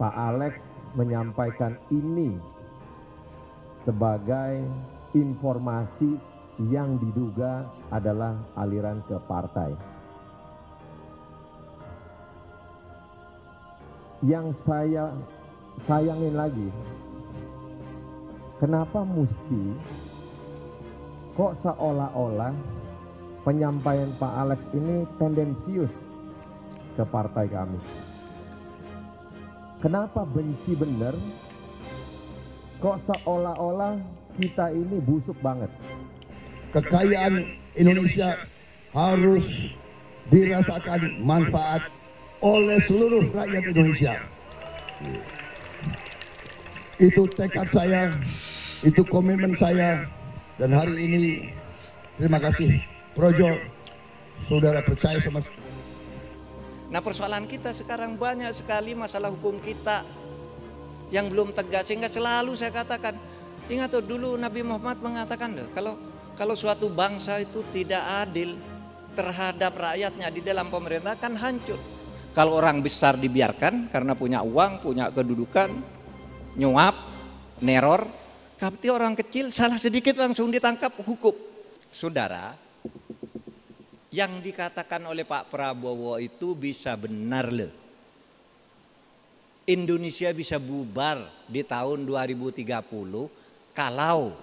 Pak Alex menyampaikan ini sebagai informasi yang diduga adalah aliran ke partai. Yang saya sayangin lagi, kenapa mesti kok seolah-olah penyampaian Pak Alex ini tendensius ke partai kami? Kenapa benci bener? Kok seolah-olah kita ini busuk banget? Kekayaan Indonesia harus dirasakan manfaat oleh seluruh rakyat Indonesia. Itu tekad saya, itu komitmen saya, dan hari ini terima kasih Projo, saudara percaya sama saya. Nah persoalan kita sekarang banyak sekali masalah hukum kita yang belum tegas sehingga selalu saya katakan ingat tuh dulu Nabi Muhammad mengatakan loh kalau kalau suatu bangsa itu tidak adil terhadap rakyatnya di dalam pemerintah kan hancur. Kalau orang besar dibiarkan karena punya uang, punya kedudukan, nyuap, neror, tapi orang kecil salah sedikit langsung ditangkap hukum. Saudara, yang dikatakan oleh Pak Prabowo itu bisa benar loh. Indonesia bisa bubar di tahun 2030 kalau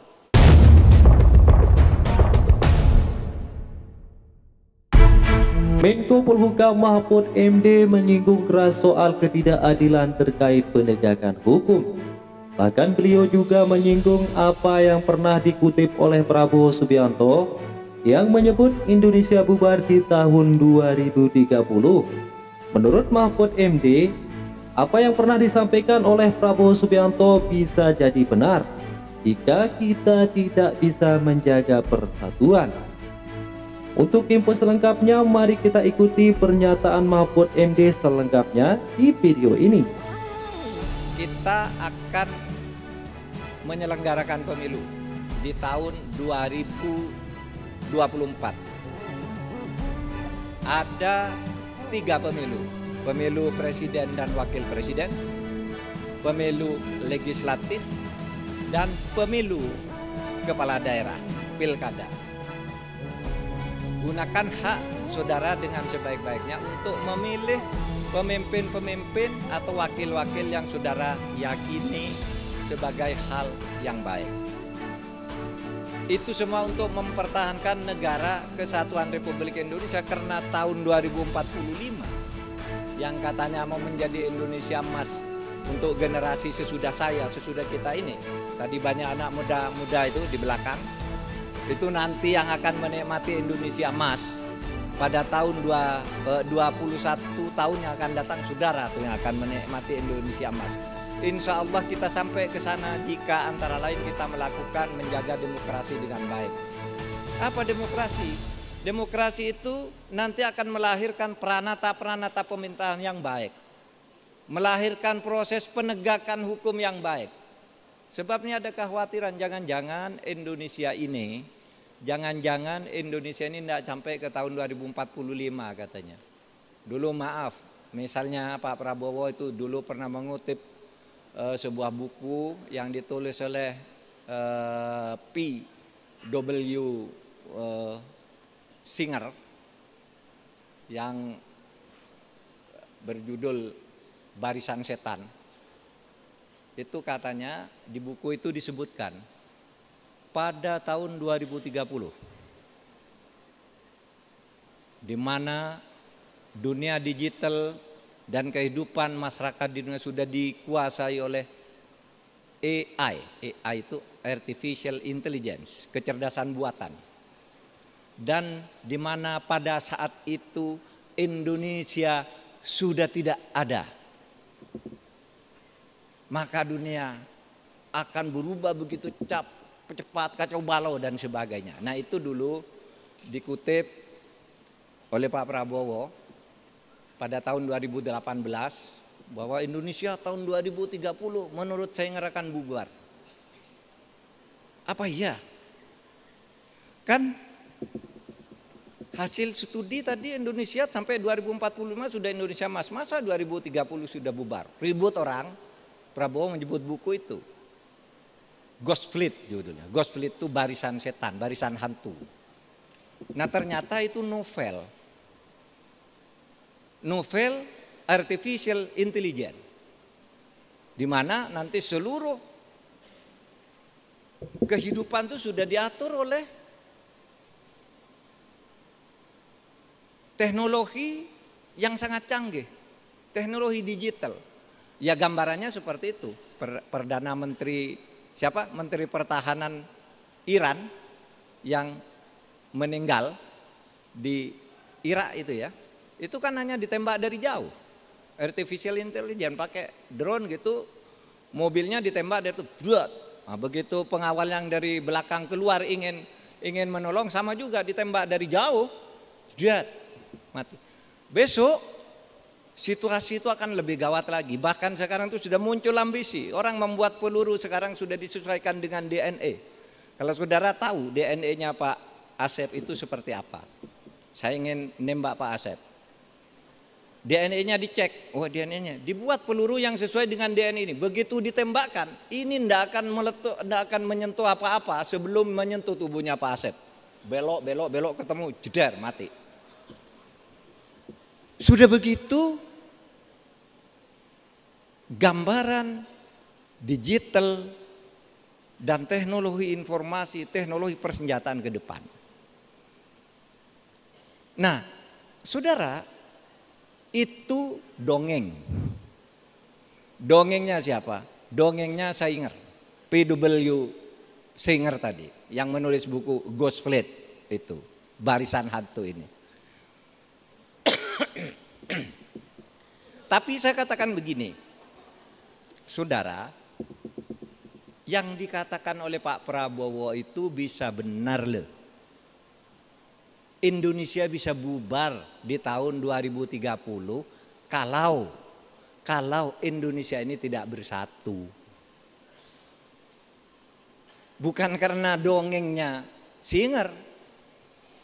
Menko Polhukam Mahfud MD menyinggung keras soal ketidakadilan terkait penegakan hukum. Bahkan beliau juga menyinggung apa yang pernah dikutip oleh Prabowo Subianto yang menyebut Indonesia bubar di tahun 2030. Menurut Mahfud MD, apa yang pernah disampaikan oleh Prabowo Subianto bisa jadi benar jika kita tidak bisa menjaga persatuan. Untuk info selengkapnya, mari kita ikuti pernyataan Mahfud MD selengkapnya di video ini. Kita akan menyelenggarakan pemilu di tahun 2030 24. Ada tiga pemilu, pemilu presiden dan wakil presiden, pemilu legislatif, dan pemilu kepala daerah, pilkada. Gunakan hak saudara dengan sebaik-baiknya untuk memilih pemimpin-pemimpin atau wakil-wakil yang saudara yakini sebagai hal yang baik. Itu semua untuk mempertahankan negara kesatuan Republik Indonesia karena tahun 2045 yang katanya mau menjadi Indonesia emas untuk generasi sesudah saya, sesudah kita ini. Tadi banyak anak muda-muda itu di belakang. Itu nanti yang akan menikmati Indonesia emas pada tahun 21 eh, tahun yang akan datang saudara yang akan menikmati Indonesia emas. Insya Allah kita sampai ke sana jika antara lain kita melakukan menjaga demokrasi dengan baik. Apa demokrasi? Demokrasi itu nanti akan melahirkan peranata-peranata pemerintahan yang baik. Melahirkan proses penegakan hukum yang baik. Sebabnya ada kekhawatiran jangan-jangan Indonesia ini jangan-jangan Indonesia ini tidak sampai ke tahun 2045 katanya. Dulu maaf, misalnya Pak Prabowo itu dulu pernah mengutip uh, sebuah buku yang ditulis oleh uh, P. W. Uh, Singer yang berjudul Barisan Setan. Itu katanya di buku itu disebutkan pada tahun 2030 di mana dunia digital dan kehidupan masyarakat di dunia sudah dikuasai oleh AI. AI itu artificial intelligence, kecerdasan buatan. Dan di mana pada saat itu Indonesia sudah tidak ada. Maka dunia akan berubah begitu cap, cepat, kacau balau dan sebagainya. Nah itu dulu dikutip oleh Pak Prabowo pada tahun 2018 bahwa Indonesia tahun 2030 menurut saya ngerakan bubar. Apa iya? Kan hasil studi tadi Indonesia sampai 2045 sudah Indonesia mas masa 2030 sudah bubar. Ribut orang Prabowo menyebut buku itu. Ghost Fleet judulnya. Ghost Fleet itu barisan setan, barisan hantu. Nah ternyata itu novel novel artificial intelligence di mana nanti seluruh kehidupan itu sudah diatur oleh teknologi yang sangat canggih, teknologi digital. Ya gambarannya seperti itu. Perdana Menteri siapa? Menteri Pertahanan Iran yang meninggal di Irak itu ya. Itu kan hanya ditembak dari jauh. Artificial intelligence pakai drone gitu, mobilnya ditembak dari itu, berat. Nah, begitu pengawal yang dari belakang keluar ingin ingin menolong sama juga ditembak dari jauh, berat, mati. Besok situasi itu akan lebih gawat lagi. Bahkan sekarang itu sudah muncul ambisi. Orang membuat peluru sekarang sudah disesuaikan dengan DNA. Kalau saudara tahu DNA-nya Pak Asep itu seperti apa, saya ingin nembak Pak Asep. DNA-nya dicek, oh, DNA-nya dibuat peluru yang sesuai dengan DNA ini. Begitu ditembakkan, ini tidak akan meletuk, tidak akan menyentuh apa-apa sebelum menyentuh tubuhnya Pak Asep. Belok, belok, belok ketemu, jedar, mati. Sudah begitu gambaran digital dan teknologi informasi, teknologi persenjataan ke depan. Nah, saudara, itu dongeng. Dongengnya siapa? Dongengnya Singer, PW Singer tadi yang menulis buku Ghost Fleet itu, Barisan Hantu ini. Tapi saya katakan begini, saudara, yang dikatakan oleh Pak Prabowo itu bisa benar loh. Indonesia bisa bubar di tahun 2030 kalau kalau Indonesia ini tidak bersatu. Bukan karena dongengnya Singer,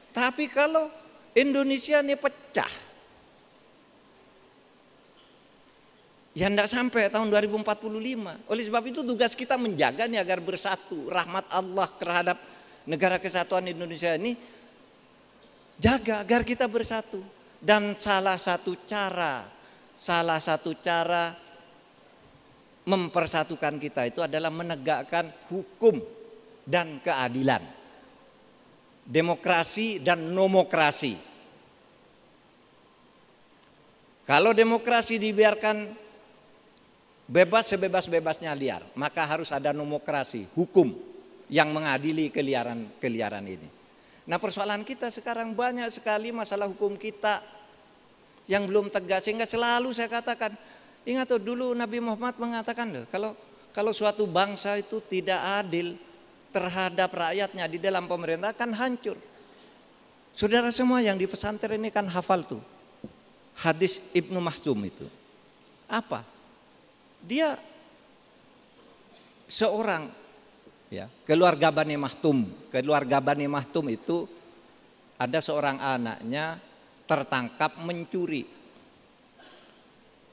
tapi kalau Indonesia ini pecah. Ya tidak sampai tahun 2045. Oleh sebab itu tugas kita menjaga nih agar bersatu. Rahmat Allah terhadap negara kesatuan Indonesia ini Jaga agar kita bersatu. Dan salah satu cara, salah satu cara mempersatukan kita itu adalah menegakkan hukum dan keadilan. Demokrasi dan nomokrasi. Kalau demokrasi dibiarkan bebas sebebas-bebasnya liar, maka harus ada nomokrasi, hukum yang mengadili keliaran-keliaran ini. Nah persoalan kita sekarang banyak sekali masalah hukum kita yang belum tegas sehingga selalu saya katakan ingat tuh dulu Nabi Muhammad mengatakan loh kalau kalau suatu bangsa itu tidak adil terhadap rakyatnya di dalam pemerintah kan hancur. Saudara semua yang di pesantren ini kan hafal tuh hadis Ibnu Mahzum itu. Apa? Dia seorang Ya. Keluarga Bani Mahtum, keluarga Bani Mahtum itu ada seorang anaknya tertangkap mencuri.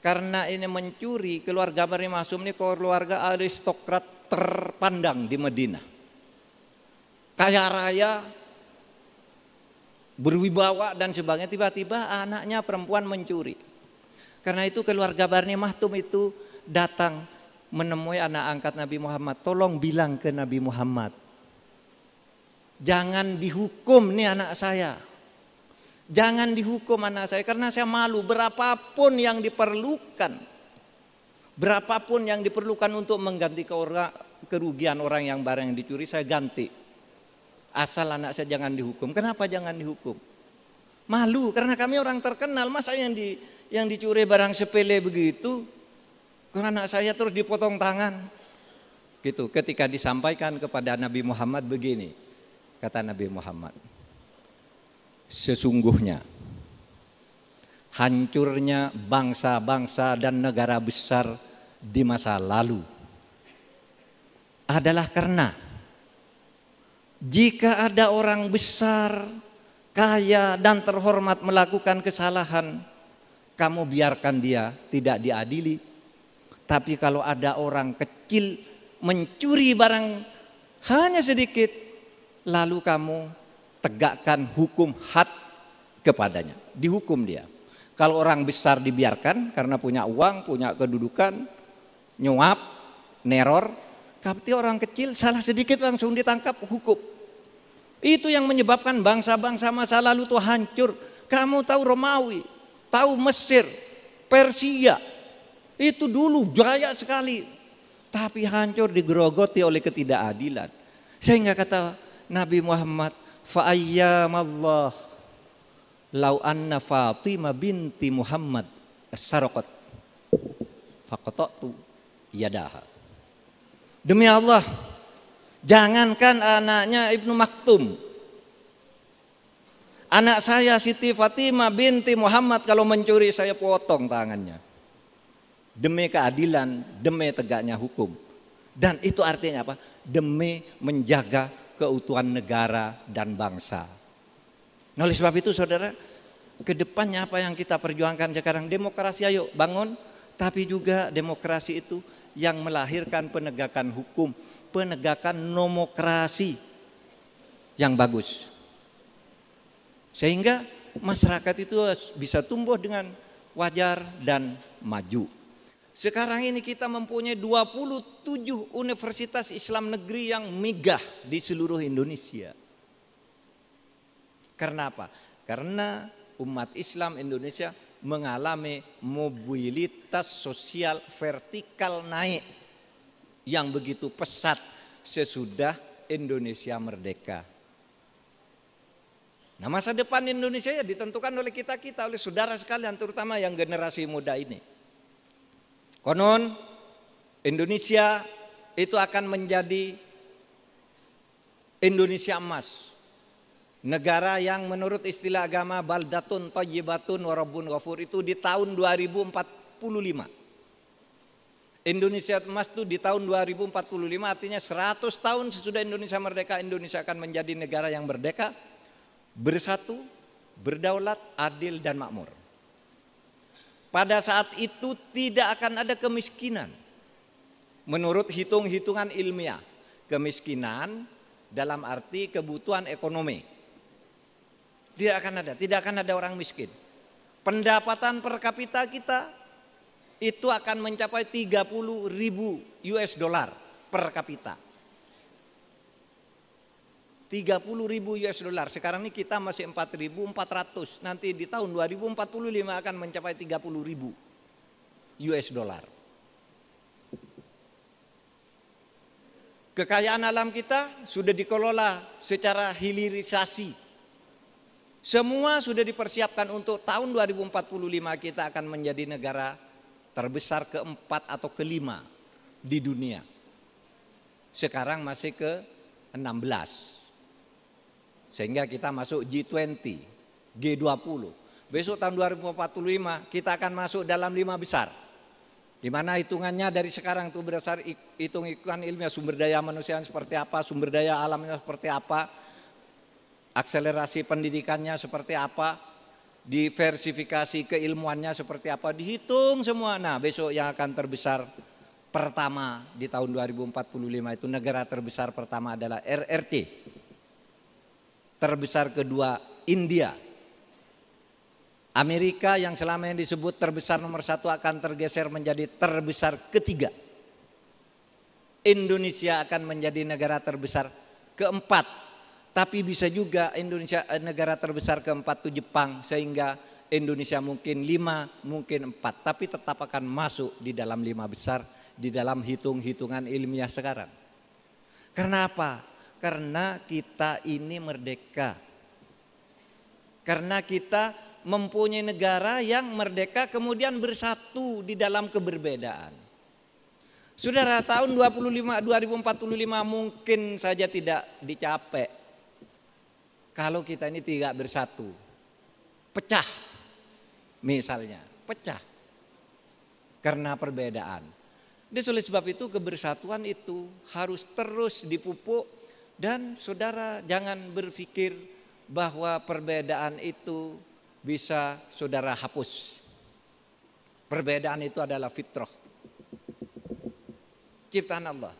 Karena ini mencuri, keluarga Bani Mahtum ini keluarga aristokrat terpandang di Medina, Kaya raya, berwibawa dan sebagainya, tiba-tiba anaknya perempuan mencuri. Karena itu keluarga Bani Mahtum itu datang menemui anak angkat Nabi Muhammad, tolong bilang ke Nabi Muhammad, jangan dihukum nih anak saya. Jangan dihukum anak saya karena saya malu berapapun yang diperlukan. Berapapun yang diperlukan untuk mengganti kerugian orang yang barang yang dicuri saya ganti. Asal anak saya jangan dihukum. Kenapa jangan dihukum? Malu karena kami orang terkenal, masa yang di yang dicuri barang sepele begitu karena anak saya terus dipotong tangan. Gitu. Ketika disampaikan kepada Nabi Muhammad begini, kata Nabi Muhammad, sesungguhnya hancurnya bangsa-bangsa dan negara besar di masa lalu adalah karena jika ada orang besar, kaya dan terhormat melakukan kesalahan, kamu biarkan dia tidak diadili, tapi kalau ada orang kecil mencuri barang hanya sedikit, lalu kamu tegakkan hukum had kepadanya. Dihukum dia. Kalau orang besar dibiarkan karena punya uang, punya kedudukan, nyuap, neror, tapi orang kecil salah sedikit langsung ditangkap hukum. Itu yang menyebabkan bangsa-bangsa masa lalu itu hancur. Kamu tahu Romawi, tahu Mesir, Persia, itu dulu jaya sekali. Tapi hancur digerogoti oleh ketidakadilan. Sehingga kata Nabi Muhammad, Allah lau anna Fatimah binti Muhammad as-sarqat faqata'tu yadaha. Demi Allah, jangankan anaknya Ibnu Maktum, Anak saya Siti Fatimah binti Muhammad kalau mencuri saya potong tangannya demi keadilan, demi tegaknya hukum. Dan itu artinya apa? Demi menjaga keutuhan negara dan bangsa. Nah, oleh sebab itu saudara, ke depannya apa yang kita perjuangkan sekarang? Demokrasi ayo bangun, tapi juga demokrasi itu yang melahirkan penegakan hukum, penegakan nomokrasi yang bagus. Sehingga masyarakat itu bisa tumbuh dengan wajar dan maju. Sekarang ini kita mempunyai 27 universitas Islam negeri yang megah di seluruh Indonesia. Karena apa? Karena umat Islam Indonesia mengalami mobilitas sosial vertikal naik yang begitu pesat sesudah Indonesia merdeka. Nah masa depan Indonesia ya ditentukan oleh kita-kita, oleh saudara sekalian terutama yang generasi muda ini. Konon Indonesia itu akan menjadi Indonesia emas. Negara yang menurut istilah agama baldatun thayyibatun warabun ghafur itu di tahun 2045. Indonesia emas itu di tahun 2045 artinya 100 tahun sesudah Indonesia merdeka Indonesia akan menjadi negara yang merdeka, bersatu, berdaulat, adil dan makmur. Pada saat itu tidak akan ada kemiskinan. Menurut hitung-hitungan ilmiah, kemiskinan dalam arti kebutuhan ekonomi. Tidak akan ada, tidak akan ada orang miskin. Pendapatan per kapita kita itu akan mencapai 30 ribu US dollar per kapita. 30 ribu US dollar. Sekarang ini kita masih 4.400. Nanti di tahun 2045 akan mencapai 30 ribu US dollar. Kekayaan alam kita sudah dikelola secara hilirisasi. Semua sudah dipersiapkan untuk tahun 2045 kita akan menjadi negara terbesar keempat atau kelima di dunia. Sekarang masih ke 16. Sehingga kita masuk G20, G20. Besok tahun 2045 kita akan masuk dalam lima besar. Di mana hitungannya dari sekarang itu berdasar hitung-hitungan ilmiah sumber daya manusia seperti apa, sumber daya alamnya seperti apa, akselerasi pendidikannya seperti apa, diversifikasi keilmuannya seperti apa, dihitung semua. Nah, besok yang akan terbesar pertama di tahun 2045 itu negara terbesar pertama adalah RRT terbesar kedua India. Amerika yang selama ini disebut terbesar nomor satu akan tergeser menjadi terbesar ketiga. Indonesia akan menjadi negara terbesar keempat. Tapi bisa juga Indonesia eh, negara terbesar keempat itu Jepang sehingga Indonesia mungkin lima, mungkin empat. Tapi tetap akan masuk di dalam lima besar di dalam hitung-hitungan ilmiah sekarang. Karena apa? karena kita ini merdeka. Karena kita mempunyai negara yang merdeka kemudian bersatu di dalam keberbedaan. Saudara, tahun 25 2045 mungkin saja tidak dicapai kalau kita ini tidak bersatu. Pecah misalnya, pecah karena perbedaan. Jadi oleh sebab itu kebersatuan itu harus terus dipupuk dan saudara jangan berpikir bahwa perbedaan itu bisa saudara hapus. Perbedaan itu adalah fitrah. Ciptaan Allah.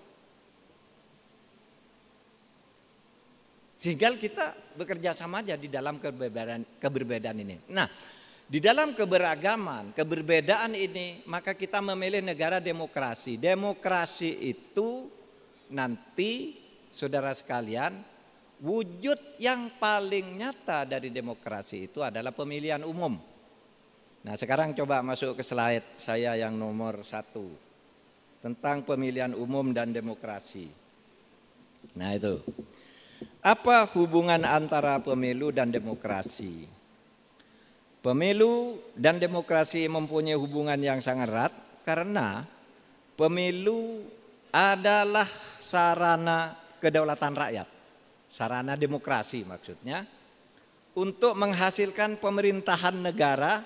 Sehingga kita bekerja sama aja di dalam keberbedaan, keberbedaan ini. Nah, di dalam keberagaman, keberbedaan ini, maka kita memilih negara demokrasi. Demokrasi itu nanti saudara sekalian, wujud yang paling nyata dari demokrasi itu adalah pemilihan umum. Nah sekarang coba masuk ke slide saya yang nomor satu tentang pemilihan umum dan demokrasi. Nah itu. Apa hubungan antara pemilu dan demokrasi? Pemilu dan demokrasi mempunyai hubungan yang sangat erat karena pemilu adalah sarana kedaulatan rakyat, sarana demokrasi maksudnya, untuk menghasilkan pemerintahan negara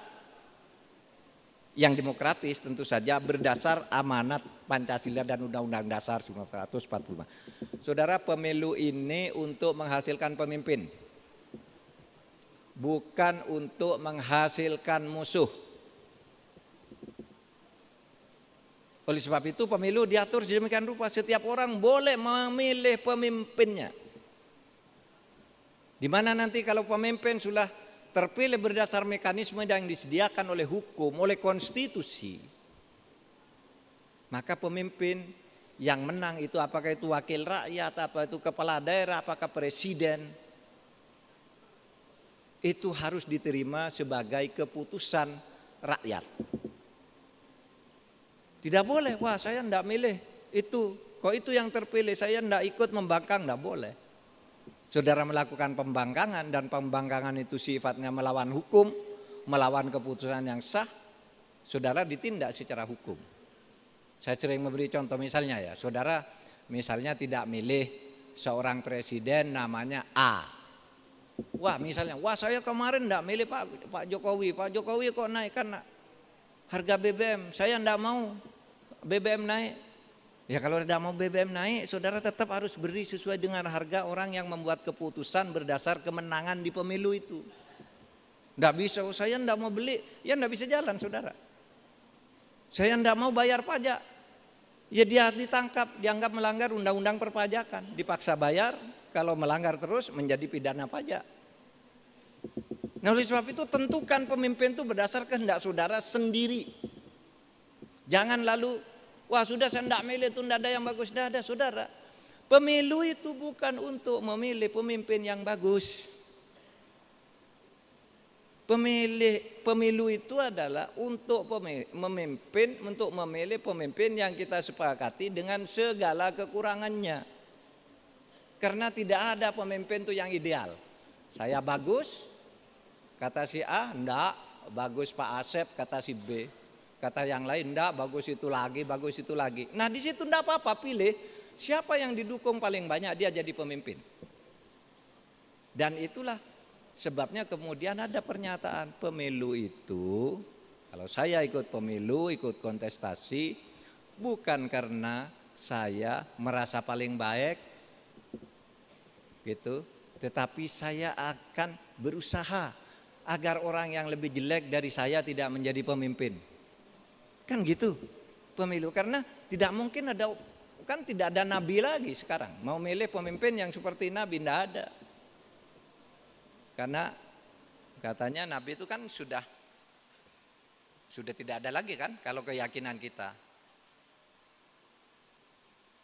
yang demokratis tentu saja berdasar amanat Pancasila dan Undang-Undang Dasar 1945. Saudara pemilu ini untuk menghasilkan pemimpin, bukan untuk menghasilkan musuh. Oleh sebab itu pemilu diatur sedemikian rupa setiap orang boleh memilih pemimpinnya. Di mana nanti kalau pemimpin sudah terpilih berdasar mekanisme yang disediakan oleh hukum, oleh konstitusi, maka pemimpin yang menang itu apakah itu wakil rakyat, apa itu kepala daerah, apakah presiden, itu harus diterima sebagai keputusan rakyat. Tidak boleh, wah saya tidak milih itu. Kok itu yang terpilih, saya tidak ikut membangkang, tidak boleh. Saudara melakukan pembangkangan dan pembangkangan itu sifatnya melawan hukum, melawan keputusan yang sah, saudara ditindak secara hukum. Saya sering memberi contoh misalnya ya, saudara misalnya tidak milih seorang presiden namanya A. Wah misalnya, wah saya kemarin tidak milih Pak, Pak Jokowi, Pak Jokowi kok naikkan harga BBM, saya tidak mau. BBM naik. Ya kalau tidak mau BBM naik, saudara tetap harus beri sesuai dengan harga orang yang membuat keputusan berdasar kemenangan di pemilu itu. Tidak bisa, oh, saya tidak mau beli, ya tidak bisa jalan saudara. Saya tidak mau bayar pajak, ya dia ditangkap, dianggap melanggar undang-undang perpajakan. Dipaksa bayar, kalau melanggar terus menjadi pidana pajak. Nah oleh sebab itu tentukan pemimpin itu berdasarkan tidak saudara sendiri. Jangan lalu Wah sudah saya tidak milih itu tidak ada yang bagus. Tidak ada saudara. Pemilu itu bukan untuk memilih pemimpin yang bagus. Pemilih, pemilu itu adalah untuk memimpin, untuk memilih pemimpin yang kita sepakati dengan segala kekurangannya. Karena tidak ada pemimpin itu yang ideal. Saya bagus, kata si A, enggak. Bagus Pak Asep, kata si B. Kata yang lain, ndak bagus itu lagi, bagus itu lagi. Nah di situ ndak apa-apa, pilih siapa yang didukung paling banyak dia jadi pemimpin. Dan itulah sebabnya kemudian ada pernyataan pemilu itu, kalau saya ikut pemilu, ikut kontestasi, bukan karena saya merasa paling baik, gitu, tetapi saya akan berusaha agar orang yang lebih jelek dari saya tidak menjadi pemimpin. Kan gitu pemilu karena tidak mungkin ada kan tidak ada nabi lagi sekarang. Mau milih pemimpin yang seperti nabi tidak ada. Karena katanya nabi itu kan sudah sudah tidak ada lagi kan kalau keyakinan kita.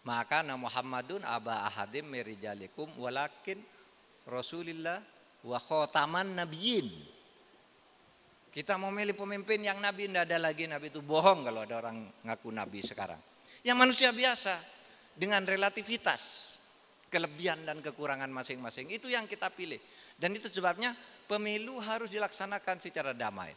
Maka nama Muhammadun aba ahadim mirijalikum walakin Rasulillah wa khotaman nabiyin kita mau milih pemimpin yang nabi tidak ada lagi, nabi itu bohong kalau ada orang ngaku nabi sekarang. Yang manusia biasa dengan relativitas, kelebihan dan kekurangan masing-masing. Itu yang kita pilih. Dan itu sebabnya pemilu harus dilaksanakan secara damai.